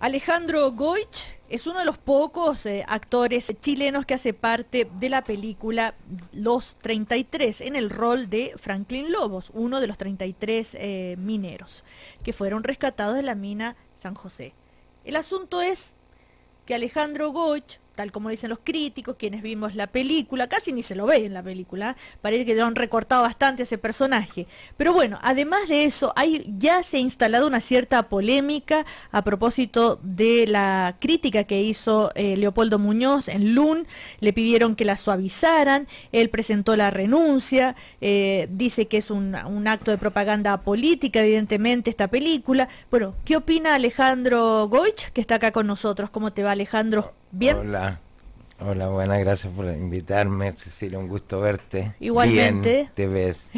Alejandro Goich es uno de los pocos eh, actores chilenos que hace parte de la película Los 33 en el rol de Franklin Lobos, uno de los 33 eh, mineros que fueron rescatados de la mina San José. El asunto es que Alejandro Goich tal como dicen los críticos, quienes vimos la película, casi ni se lo ve en la película, parece que le han recortado bastante a ese personaje. Pero bueno, además de eso, hay, ya se ha instalado una cierta polémica a propósito de la crítica que hizo eh, Leopoldo Muñoz en LUN, le pidieron que la suavizaran, él presentó la renuncia, eh, dice que es un, un acto de propaganda política, evidentemente, esta película. Bueno, ¿qué opina Alejandro Goich, que está acá con nosotros? ¿Cómo te va, Alejandro? ¿Bien? Hola. Hola, buenas, gracias por invitarme, Cecilia, un gusto verte. Igualmente. te ves.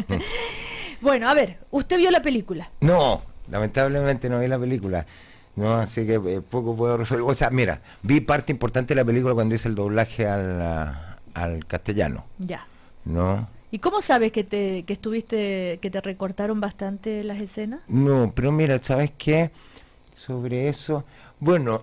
bueno, a ver, ¿usted vio la película? No, lamentablemente no vi la película. No, así que eh, poco puedo resolver. O sea, mira, vi parte importante de la película cuando hice el doblaje al, al castellano. Ya. ¿No? ¿Y cómo sabes que te que estuviste que te recortaron bastante las escenas? No, pero mira, ¿sabes qué? Sobre eso, bueno,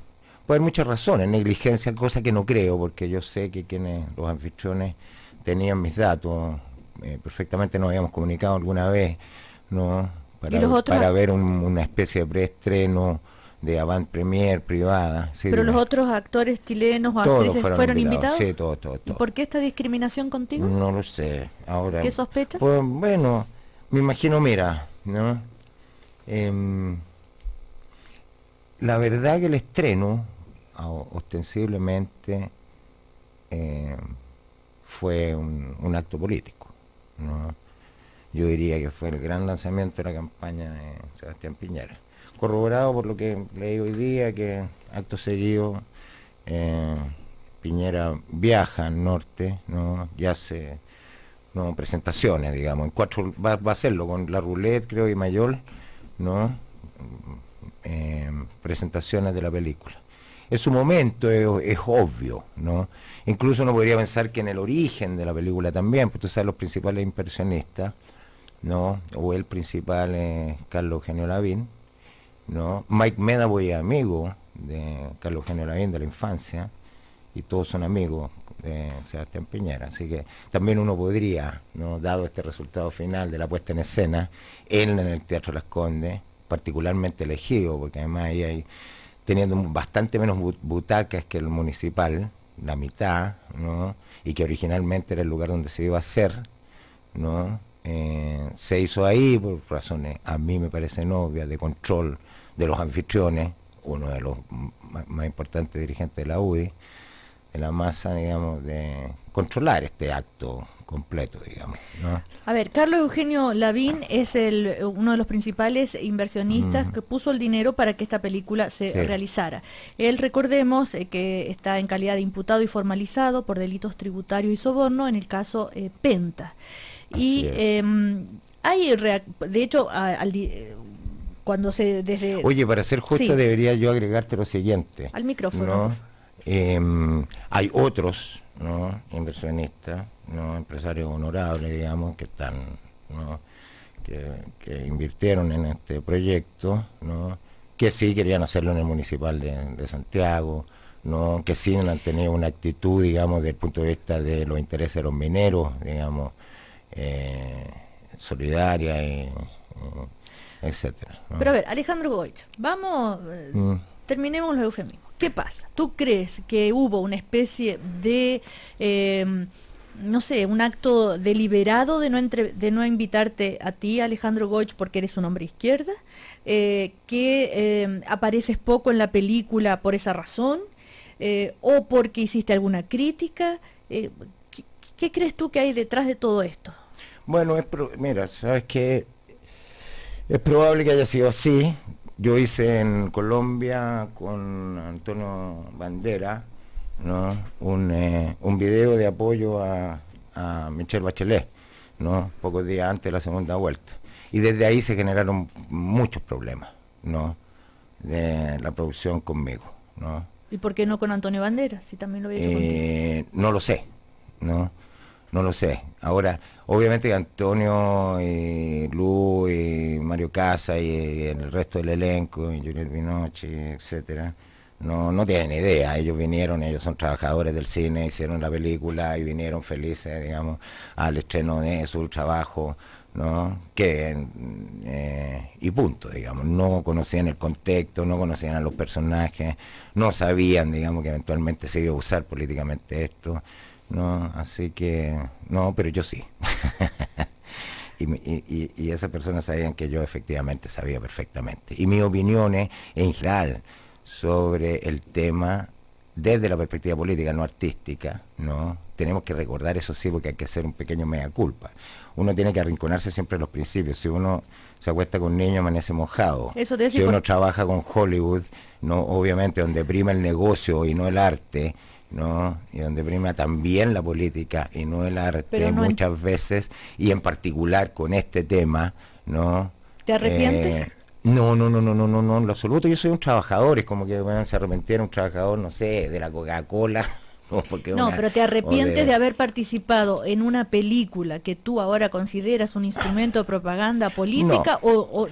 puede haber muchas razones, negligencia, cosa que no creo, porque yo sé que quienes los anfitriones tenían mis datos, eh, perfectamente nos habíamos comunicado alguna vez, ¿no? Para, ver una especie de preestreno de avant premier privada. ¿Pero los otros actores chilenos fueron, invitados? por qué esta discriminación contigo? No lo sé. Ahora, ¿Qué sospechas? Pues, bueno, me imagino, mira, ¿no? Em, la verdad que el estreno ostensiblemente eh, fue un, acto político. Yo diría que fue el gran lanzamiento de la campaña de Sebastián Piñera. Corroborado por lo que leí hoy día, que acto seguido eh, Piñera viaja al norte ¿no? y hace presentaciones, digamos. En cuatro, va, a hacerlo con La Roulette, creo, y mayor ¿no? Eh, presentaciones de la película en su momento es, obvio, ¿no? Incluso uno podría pensar que en el origen de la película también, pues tú sabes, los principales impresionistas, ¿no? O el principal es Carlos Eugenio Lavín, ¿no? Mike Medavoy es amigo de Carlos Eugenio Lavín de la infancia, y todos son amigos de Sebastián Piñera. Así que también uno podría, ¿no? dado este resultado final de la puesta en escena, él en el Teatro Las Condes, particularmente elegido, porque además ahí hay teniendo bastante menos butacas que el municipal, la mitad, y que originalmente era el lugar donde se iba a hacer, eh, se hizo ahí por razones, a mí me parece obvias, de control de los anfitriones, uno de los más importantes dirigentes de la UDI, de la masa, digamos, de controlar este acto completo, digamos. A ver, Carlos Eugenio Lavín es el, uno de los principales inversionistas mm. que puso el dinero para que esta película se realizara. Él, recordemos, eh, que está en calidad de imputado y formalizado por delitos tributarios y soborno en el caso eh, Penta. y em, hay, de hecho, cuando se desde... Oye, para ser justo debería yo agregarte lo siguiente. Al micrófono. Em, hay otros inversionistas, ¿no? empresarios honorables, digamos, que están, que, invirtieron en este proyecto, ¿no? que sí querían hacerlo en el municipal de, Santiago, ¿no? que sí han tenido una actitud, digamos, desde el punto de vista de los intereses de los mineros, digamos, eh, solidaria, etc. etcétera. Pero a ver, Alejandro Goich, vamos, mm. terminemos los eufemismos. ¿Qué pasa? ¿Tú crees que hubo una especie de, eh, no sé, un acto deliberado de no, de no invitarte a ti, Alejandro Goch, porque eres un hombre izquierda? Eh, ¿Que eh, apareces poco en la película por esa razón? ¿O porque hiciste alguna crítica? ¿qué, crees tú que hay detrás de todo esto? Bueno, mira, sabes que es probable que haya sido así, yo hice en Colombia con Antonio Bandera ¿no? un, eh, video de apoyo a, a Michelle Bachelet, ¿no? pocos días antes de la segunda vuelta. Y desde ahí se generaron muchos problemas ¿no? de la producción conmigo. ¿no? ¿Y por qué no con Antonio Bandera? Si también lo había eh, No lo sé. ¿no? no lo sé. Ahora, obviamente Antonio, ...y Lu, ...y Mario Casa y el resto del elenco, Junior Binoche, etcétera, no, no tienen idea. Ellos vinieron, ellos son trabajadores del cine, hicieron la película y vinieron felices, digamos, al estreno de su trabajo, ¿no? Que, eh, y punto, digamos. No conocían el contexto, no conocían a los personajes, no sabían, digamos, que eventualmente se iba a usar políticamente esto. No, así que, no, pero yo sí. y, y, y esas personas sabían que yo efectivamente sabía perfectamente. Y mis opiniones en general sobre el tema desde la perspectiva política, no artística, ¿no? Tenemos que recordar eso sí, porque hay que hacer un pequeño mea culpa. Uno tiene que arrinconarse siempre a los principios. Si uno se acuesta con niños, amanece mojado. si uno trabaja con Hollywood, no, obviamente, donde prima el negocio y no el arte, ¿no? Y donde prima también la política y no el arte muchas veces, y en particular con este tema, ¿no? ¿Te arrepientes? no, no, no, no, no, no, no, en lo absoluto. Yo soy un trabajador, es como que se arrepentiera un trabajador, no sé, de la Coca-Cola. No, pero te arrepientes de... haber participado en una película que tú ahora consideras un instrumento de propaganda política o,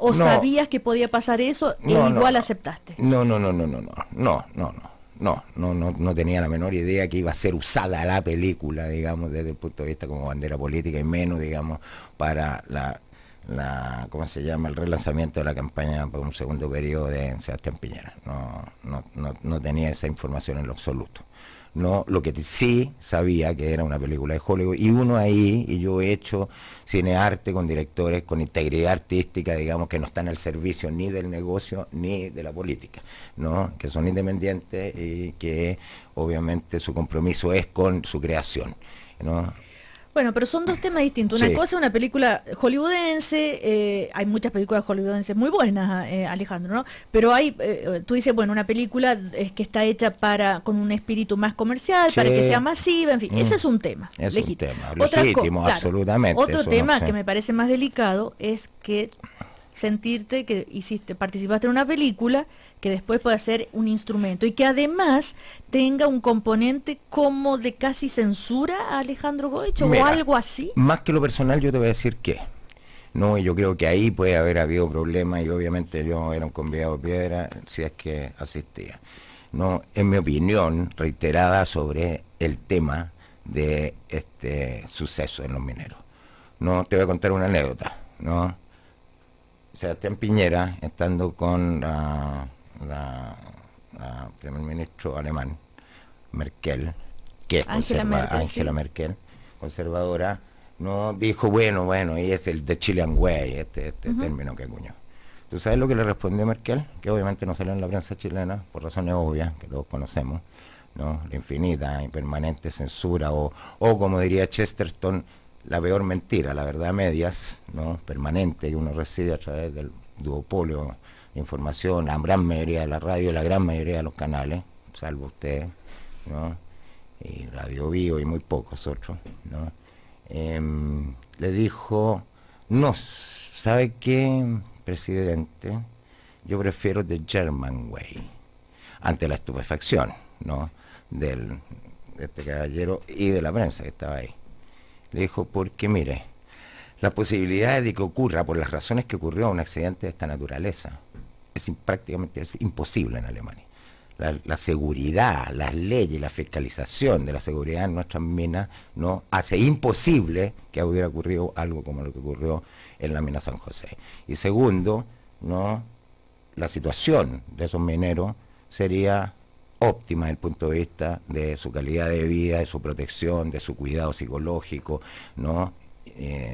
o, sabías que podía pasar eso y igual aceptaste. No, no, no, no, no, no, no, no, no no, no, tenía la menor idea que iba a ser usada la película, digamos, desde el punto de vista como bandera política y menos, digamos, para la, ¿cómo se llama?, el relanzamiento de la campaña por un segundo periodo de Sebastián Piñera. no tenía esa información en lo absoluto no lo que sí sabía que era una película de Hollywood y uno ahí y yo he hecho cinearte con directores con integridad artística digamos que no están al servicio ni del negocio ni de la política no que son independientes y que obviamente su compromiso es con su creación no bueno, pero son dos temas distintos. Una cosa es una película hollywoodense, eh, hay muchas películas hollywoodenses muy buenas, eh, Alejandro, ¿no? Pero hay, eh, tú dices, bueno, una película es que está hecha para con un espíritu más comercial, para que sea masiva, en fin, mm. ese es un tema. Es legítimo. un tema, legítimo, absolutamente. otro tema que me parece más delicado es que sentirte que hiciste, participaste en una película que después puede ser un instrumento y que además tenga un componente como de casi censura a Alejandro Goich o algo así. Más que lo personal, yo te voy a decir que. No, yo creo que ahí puede haber habido problemas y obviamente yo era un convidado piedra si es que asistía. No, en mi opinión reiterada sobre el tema de este suceso en los mineros. No, te voy a contar una anécdota, ¿no? Sebastián Piñera, estando con la, primer ministro alemán, Merkel, que es Angela, Merkel, conservadora, no dijo, bueno, bueno, y es el de Chilean Way, este, este término que acuñó. ¿Tú sabes lo que le respondió Merkel? Que obviamente no salió en la prensa chilena, por razones obvias, que todos conocemos, ¿no? La infinita y permanente censura, o, o como diría Chesterton, la peor mentira, la verdad medias, ¿no? permanente que uno recibe a través del duopolio de información, la gran mayoría de la radio, la gran mayoría de los canales, salvo usted ¿no? y Radio Vivo y muy pocos otros, ¿no? Em, le dijo, no, ¿sabe qué, presidente? Yo prefiero The German Way, ante la estupefacción ¿no? de este caballero y de la prensa que estaba ahí. Le dijo, porque mire, la posibilidad de que ocurra, por las razones que ocurrió, un accidente de esta naturaleza, es prácticamente imposible en Alemania. La, seguridad, las leyes, la fiscalización de la seguridad en nuestras minas no hace imposible que hubiera ocurrido algo como lo que ocurrió en la mina San José. Y segundo, no la situación de esos mineros sería óptima desde el punto de vista de su calidad de vida, de su protección, de su cuidado psicológico, ¿no? Eh,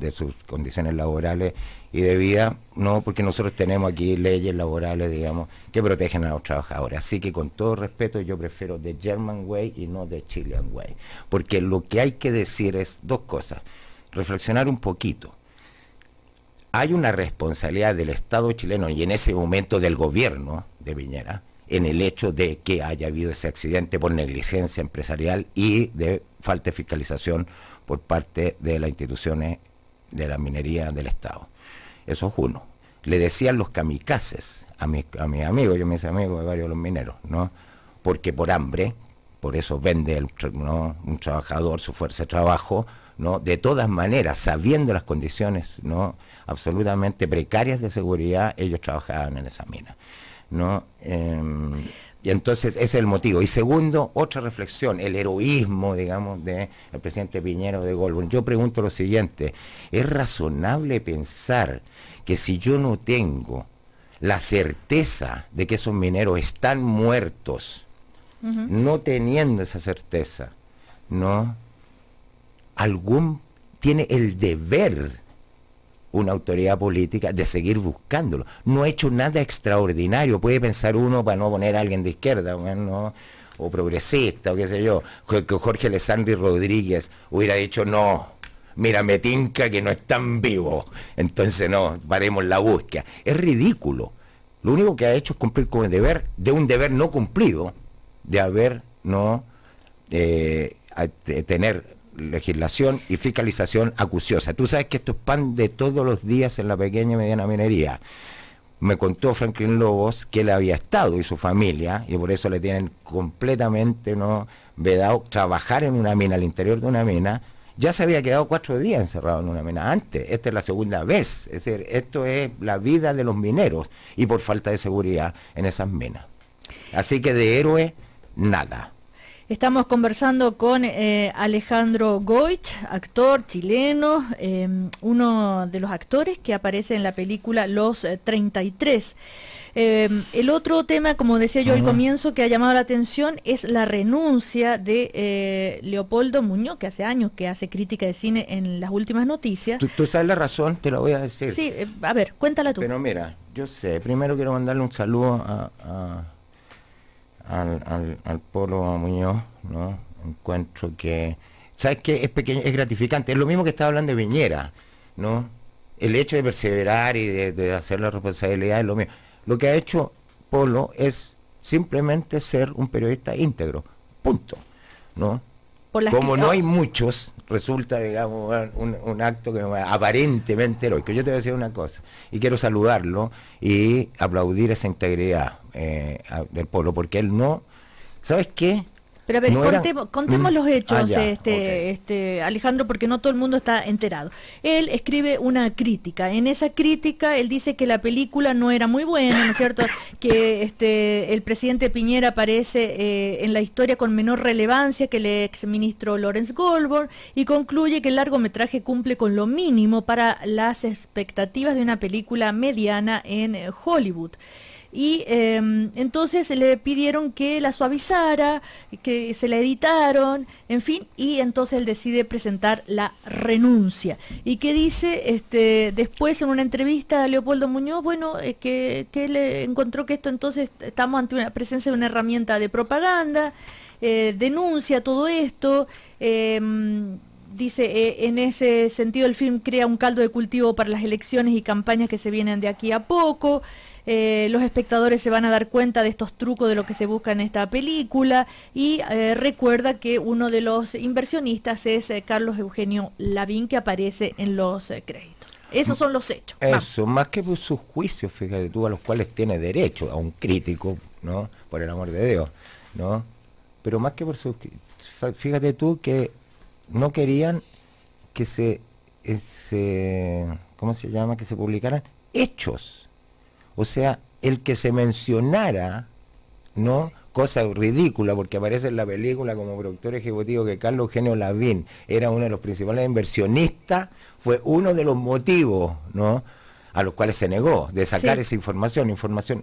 de, sus condiciones laborales y de vida, no, porque nosotros tenemos aquí leyes laborales, digamos, que protegen a los trabajadores. Así que con todo respeto yo prefiero The German Way y no de Chilean Way, porque lo que hay que decir es dos cosas, reflexionar un poquito. Hay una responsabilidad del Estado chileno y en ese momento del gobierno de Viñera, en el hecho de que haya habido ese accidente por negligencia empresarial y de falta de fiscalización por parte de las instituciones de la minería del Estado. Eso es uno. Le decían los kamikazes a, mi, a mis amigos, yo mis amigos de varios de los mineros, ¿no? Porque por hambre, por eso vende un trabajador su fuerza de trabajo, ¿no? De todas maneras, sabiendo las condiciones, ¿no? Absolutamente precarias de seguridad, ellos trabajaban en esa mina. ¿no? Em, y entonces ese es el motivo. Y segundo, otra reflexión, el heroísmo, digamos, del presidente Piñero de Goldwyn. Yo pregunto lo siguiente, ¿es razonable pensar que si yo no tengo la certeza de que esos mineros están muertos, no teniendo esa certeza, ¿no? Algún tiene el deber una autoridad política de seguir buscándolo. No ha hecho nada extraordinario. Puede pensar uno para no poner a alguien de izquierda, o progresista, o qué sé yo, que Jorge Alessandri Rodríguez hubiera dicho no. Mira, me tinca que no están vivo Entonces no, paremos la búsqueda. Es ridículo. Lo único que ha hecho es cumplir con el deber, de un deber no cumplido, de haber no eh, tener legislación y fiscalización acuciosa. Tú sabes que esto es pan de todos los días en la pequeña y mediana minería. Me contó Franklin Lobos que él había estado y su familia, y por eso le tienen completamente no vedado trabajar en una mina, al interior de una mina. Ya se había quedado cuatro días encerrado en una mina antes. Esta es la segunda vez. Es decir, esto es la vida de los mineros y por falta de seguridad en esas minas. Así que de héroe, nada. Estamos conversando con eh, Alejandro Goich, actor chileno, em, uno de los actores que aparece en la película Los 33. Eh, em, el otro tema, como decía yo al comienzo, que ha llamado la atención es la renuncia de eh, Leopoldo Muñoz, que hace años que hace crítica de cine en las últimas noticias. Tú, sabes la razón, te la voy a decir. Sí, a ver, cuéntala tú. Pero mira, yo sé, primero quiero mandarle un saludo a al, al, al Polo Muñoz, ¿no? Encuentro que... ¿Sabes qué? Es pequeño, es gratificante. Es lo mismo que estaba hablando de Viñera, ¿no? El hecho de perseverar y de, de hacer la responsabilidad es lo mismo. Lo que ha hecho Polo es simplemente ser un periodista íntegro. Punto. ¿No? Como no hay muchos, resulta, digamos, un, acto que aparentemente heroico. Yo te voy a decir una cosa, y quiero saludarlo y aplaudir esa integridad eh, del pueblo, porque él no, ¿sabes qué? Pero a ver, contemos mm. los hechos, ah, este, este, Alejandro, porque no todo el mundo está enterado. Él escribe una crítica. En esa crítica él dice que la película no era muy buena, ¿no es cierto? que este, el presidente Piñera aparece eh, en la historia con menor relevancia que el exministro Lawrence Goldberg y concluye que el largometraje cumple con lo mínimo para las expectativas de una película mediana en eh, Hollywood y em, entonces le pidieron que la suavizara, que se la editaron, en fin, y entonces él decide presentar la renuncia. ¿Y qué dice este, después en una entrevista a Leopoldo Muñoz? Bueno, es eh, que, que le eh, encontró que esto entonces estamos ante una presencia de una herramienta de propaganda, eh, denuncia todo esto em, dice, en ese sentido el film crea un caldo de cultivo para las elecciones y campañas que se vienen de aquí a poco. Eh, los espectadores se van a dar cuenta de estos trucos de lo que se busca en esta película y eh, recuerda que uno de los inversionistas es eh, Carlos Eugenio Lavín que aparece en los créditos. Esos son los hechos. Eso, más que por sus juicios, fíjate tú, a los cuales tiene derecho, a un crítico, ¿no? Por el amor de Dios, ¿no? Pero más que por sus... Fíjate tú que no querían que se, se... ¿Cómo se llama? Que se publicaran hechos o sea, el que se mencionara, ¿no? Cosa ridícula, porque aparece en la película como productor ejecutivo que Carlos Eugenio Lavín era uno de los principales inversionistas, fue uno de los motivos, ¿no? a los cuales se negó de sacar esa información, información.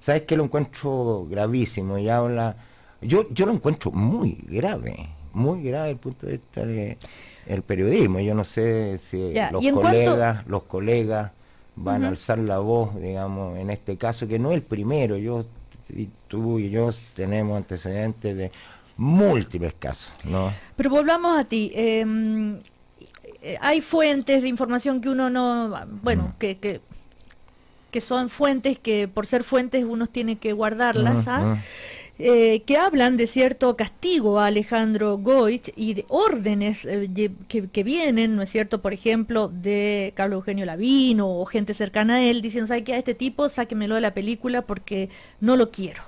¿Sabes qué? Lo encuentro gravísimo y habla... Yo, yo lo encuentro muy grave, muy grave el punto este de vista de periodismo. Yo no sé si los colegas, los colegas van a alzar la voz, digamos, en este caso, que no es el primero, yo, tú y yo tenemos antecedentes de múltiples casos, ¿no? Pero volvamos a ti. Em, eh, hay fuentes de información que uno no, bueno, que, que, son fuentes que por ser fuentes uno tiene que guardarlas, ¿ah? Eh, que hablan de cierto castigo a Alejandro Goich y de órdenes eh, que, vienen, ¿no es cierto?, por ejemplo, de Carlos Eugenio Lavino o gente cercana a él, diciendo, ¿sabe qué? A este tipo sáquemelo de la película porque no lo quiero.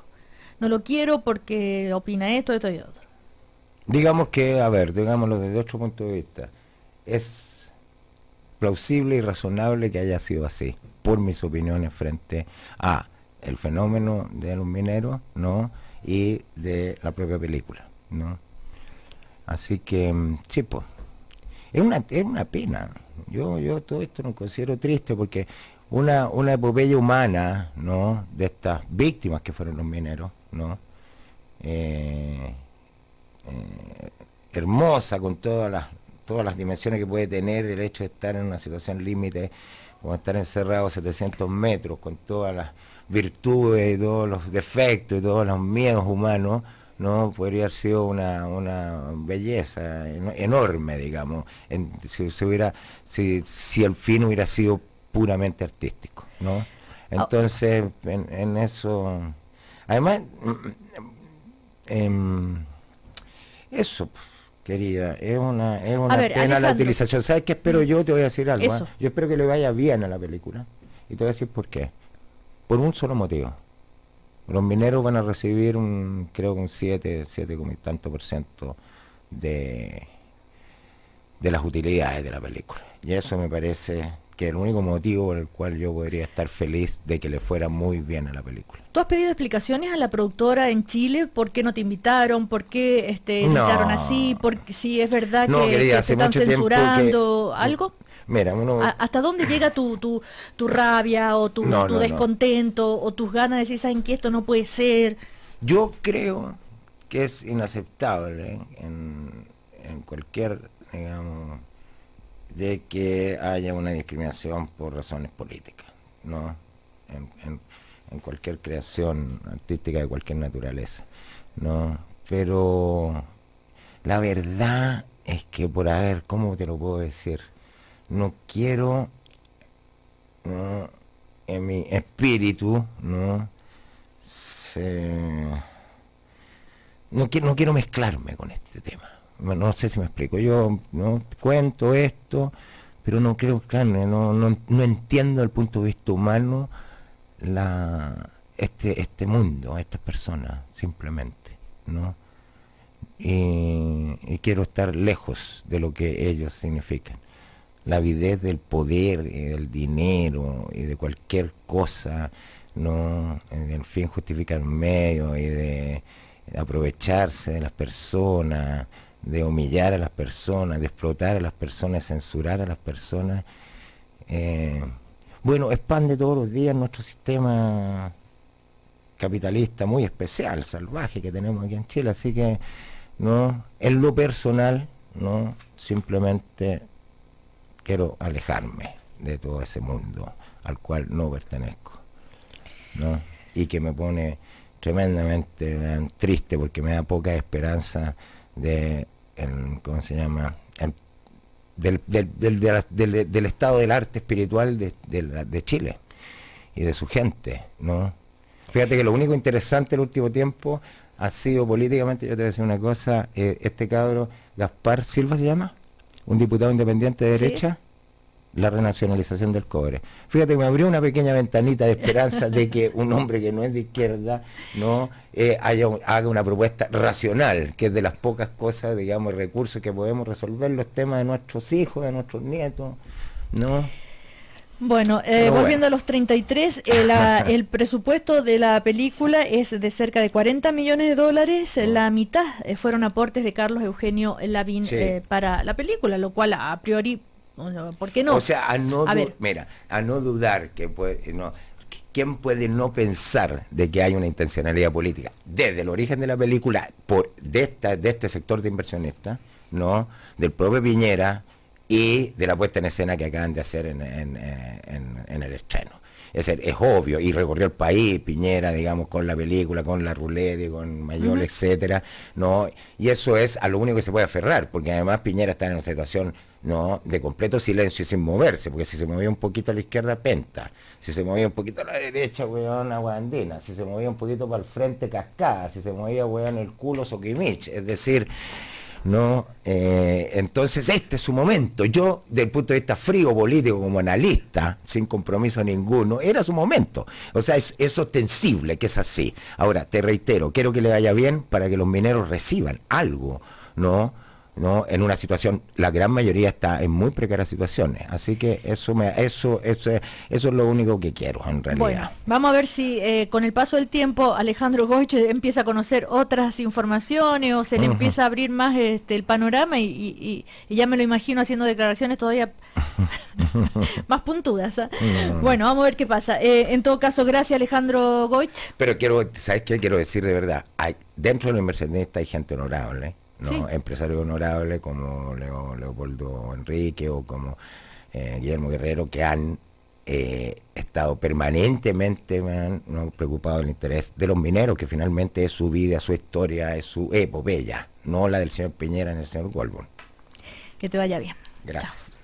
No lo quiero porque opina esto, esto y otro. Digamos que, a ver, digámoslo desde otro punto de vista, es plausible y razonable que haya sido así, por mis opiniones frente a el fenómeno de los mineros, ¿no? y de la propia película. ¿no? Así que, mm, sí, es una, es una pena. Yo, yo todo esto lo considero triste porque una, una epopeya humana, ¿no? De estas víctimas que fueron los mineros, ¿no? Eh, eh, hermosa con todas las todas las dimensiones que puede tener el hecho de estar en una situación límite, como estar encerrado 700 metros, con todas las virtudes y todos los defectos y todos los miedos humanos, ¿no? Podría haber sido una, belleza enorme, digamos, si, hubiera, si, si el fin hubiera sido puramente artístico, ¿no? Ah. Entonces, en, eso... Además, em, eso, querida, es una, es una pena la utilización. ¿Sabes que espero mm. yo? Te voy a decir algo. ¿eh? Yo espero que le vaya bien a la película. Y te voy a decir por qué por un solo motivo. Los mineros van a recibir un, creo que un 7, 7 y tanto por ciento de, de las utilidades de la película. Y eso me parece que el único motivo por el cual yo podría estar feliz de que le fuera muy bien a la película. ¿Tú has pedido explicaciones a la productora en Chile? ¿Por qué no te invitaron? ¿Por qué este, invitaron así? porque si es verdad que, están censurando? ¿Algo? ¿Hasta dónde llega tu, tu, rabia o tu, descontento o tus ganas de decir, ¿saben que esto no puede ser? Yo creo que es inaceptable en, cualquier, digamos, de que haya una discriminación por razones políticas, ¿no? En, en cualquier creación artística de cualquier naturaleza, ¿no? Pero la verdad es que por haber, ¿cómo te lo puedo decir? no quiero ¿no? en mi espíritu no no, quiero, no quiero mezclarme con este tema no sé si me explico yo no cuento esto pero no creo, que no, no, no entiendo el punto de vista humano la este este mundo estas personas simplemente no y quiero estar lejos de lo que ellos significan la avidez del poder, y eh, del dinero y de cualquier cosa, ¿no? En el fin justificar el medio y de aprovecharse de las personas, de humillar a las personas, de explotar a las personas, censurar a las personas. Eh, bueno, expande todos los días nuestro sistema capitalista muy especial, salvaje que tenemos aquí en Chile, así que no, en lo personal, no, simplemente quiero alejarme de todo ese mundo al cual no pertenezco. ¿no? Y que me pone tremendamente triste porque me da poca esperanza de, ¿cómo se llama? del, del, del, estado del arte espiritual de, Chile y de su gente, ¿no? Fíjate que lo único interesante el último tiempo ha sido políticamente, yo te voy a decir una cosa, eh, este cabro, Gaspar Silva se llama, un diputado independiente de derecha, la renacionalización del cobre. Fíjate, me abrió una pequeña ventanita de esperanza de que un hombre que no es de izquierda no eh, haga una propuesta racional, que es de las pocas cosas, digamos, recursos que podemos resolver los temas de nuestros hijos, de nuestros nietos, ¿no? Eh, bueno, volviendo a los 33, eh, la, el presupuesto de la película es de cerca de 40 millones de dólares. Mm. La mitad eh, fueron aportes de Carlos Eugenio Lavín para la película, lo cual a priori, ¿por qué no? O sea, a no, dudar que puede, no, ¿quién puede no pensar de que hay una intencionalidad política? Desde el origen de la película, por de, esta, de este sector de inversionistas, ¿no? Del propio Piñera, y de la puesta en escena que acaban de hacer en, el estreno. Es, decir, es obvio, y recorrió el país, Piñera, digamos, con la película, con la rulete, con Mayol, etcétera, ¿no? Y eso es a lo único que se puede aferrar, porque además Piñera está en una situación ¿no? de completo silencio y sin moverse, porque si se movía un poquito a la izquierda, penta, si se movía un poquito a la derecha, weón, aguandina, si se movía un poquito para el frente, cascada, si se movía, weón, el culo, soquimich, es decir... ¿no? Eh, entonces este es su momento. Yo, del punto de vista frío político como analista, sin compromiso ninguno, era su momento. O sea, es, es ostensible que es así. Ahora, te reitero, quiero que le vaya bien para que los mineros reciban algo, ¿no? ¿no? en una situación, la gran mayoría está en muy precarias situaciones, así que eso, me, eso, eso, eso es lo único que quiero en realidad. Bueno, vamos a ver si eh, con el paso del tiempo Alejandro Goich empieza a conocer otras informaciones o se le empieza a abrir más este, el panorama y, ya me lo imagino haciendo declaraciones todavía más puntudas. ¿ah? Bueno, vamos a ver qué pasa. Eh, en todo caso, gracias Alejandro Goich. Pero quiero, ¿sabes qué? Quiero decir de verdad, hay, dentro de los inversionistas hay gente honorable empresarios honorables como Leopoldo Enrique o como eh, Guillermo Guerrero, que han eh, estado permanentemente preocupados del interés de los mineros, que finalmente es su vida, su historia, es su epopeya, no la del señor Piñera ni el señor Golbón. Que te vaya bien. Gracias.